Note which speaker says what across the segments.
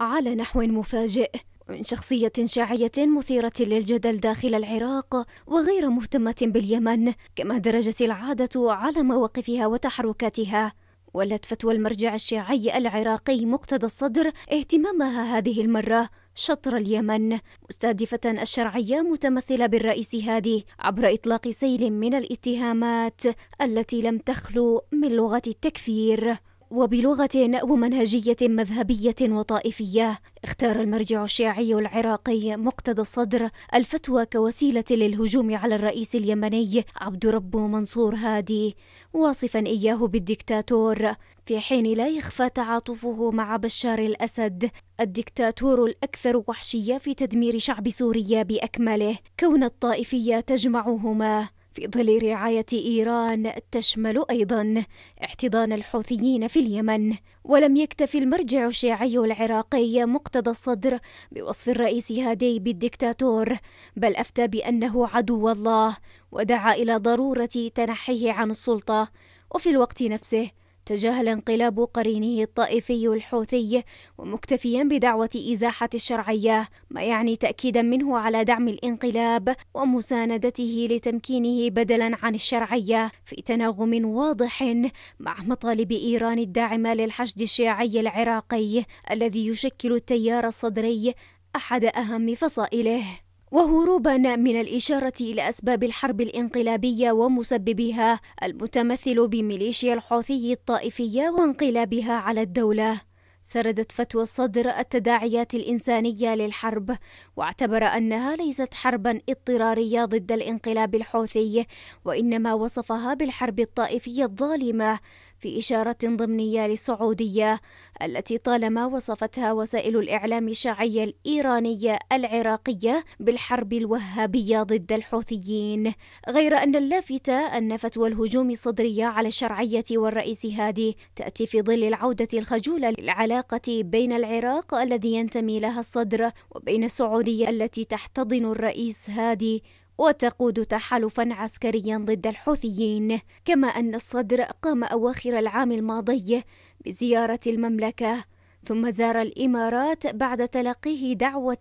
Speaker 1: على نحو مفاجئ من شخصية شاعية مثيرة للجدل داخل العراق وغير مهتمة باليمن كما درجت العادة على مواقفها وتحركاتها ولت فتوى المرجع الشيعي العراقي مقتدى الصدر اهتمامها هذه المرة شطر اليمن مستهدفة الشرعية متمثلة بالرئيس هادي عبر إطلاق سيل من الاتهامات التي لم تخلو من لغة التكفير وبلغة ومنهجية مذهبية وطائفية اختار المرجع الشيعي العراقي مقتدى الصدر الفتوى كوسيلة للهجوم على الرئيس اليمني عبد رب منصور هادي واصفا إياه بالدكتاتور في حين لا يخفى تعاطفه مع بشار الأسد الدكتاتور الأكثر وحشية في تدمير شعب سوريا بأكمله كون الطائفية تجمعهما في ظل رعاية إيران تشمل أيضا احتضان الحوثيين في اليمن ولم يكتف المرجع الشيعي العراقي مقتدى الصدر بوصف الرئيس هادي بالدكتاتور بل أفتى بأنه عدو الله ودعا إلى ضرورة تنحيه عن السلطة وفي الوقت نفسه تجاهل انقلاب قرينه الطائفي الحوثي ومكتفيا بدعوة إزاحة الشرعية ما يعني تأكيدا منه على دعم الانقلاب ومساندته لتمكينه بدلا عن الشرعية في تناغم واضح مع مطالب إيران الداعمة للحشد الشيعي العراقي الذي يشكل التيار الصدري أحد أهم فصائله وهروبا من الإشارة إلى أسباب الحرب الإنقلابية ومسببها المتمثل بميليشيا الحوثي الطائفية وانقلابها على الدولة سردت فتوى الصدر التداعيات الإنسانية للحرب واعتبر أنها ليست حربا اضطرارية ضد الانقلاب الحوثي وإنما وصفها بالحرب الطائفية الظالمة في إشارة ضمنية للسعودية التي طالما وصفتها وسائل الإعلام الشيعية الإيرانية العراقية بالحرب الوهابية ضد الحوثيين غير أن اللافتة أن فتوى الهجوم الصدرية على الشرعية والرئيس هادي تأتي في ظل العودة الخجولة للعلاقة بين العراق الذي ينتمي لها الصدر وبين السعودية التي تحتضن الرئيس هادي وتقود تحالفا عسكريا ضد الحوثيين كما أن الصدر قام أواخر العام الماضي بزيارة المملكة ثم زار الامارات بعد تلقيه دعوه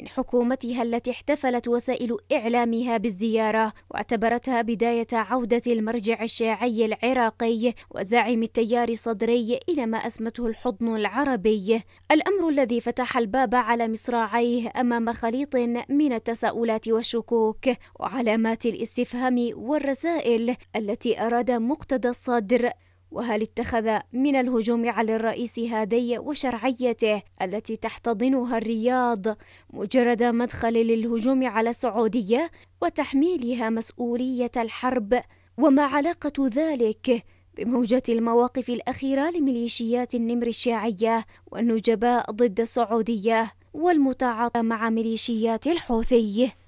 Speaker 1: من حكومتها التي احتفلت وسائل اعلامها بالزياره واعتبرتها بدايه عوده المرجع الشيعي العراقي وزعيم التيار الصدري الى ما اسمته الحضن العربي الامر الذي فتح الباب على مصراعيه امام خليط من التساؤلات والشكوك وعلامات الاستفهام والرسائل التي اراد مقتدى الصدر وهل اتخذ من الهجوم على الرئيس هادي وشرعيته التي تحتضنها الرياض مجرد مدخل للهجوم على السعوديه وتحميلها مسؤوليه الحرب وما علاقه ذلك بموجة المواقف الأخيرة لميليشيات النمر الشيعية والنجباء ضد السعودية والمتعاطى مع ميليشيات الحوثي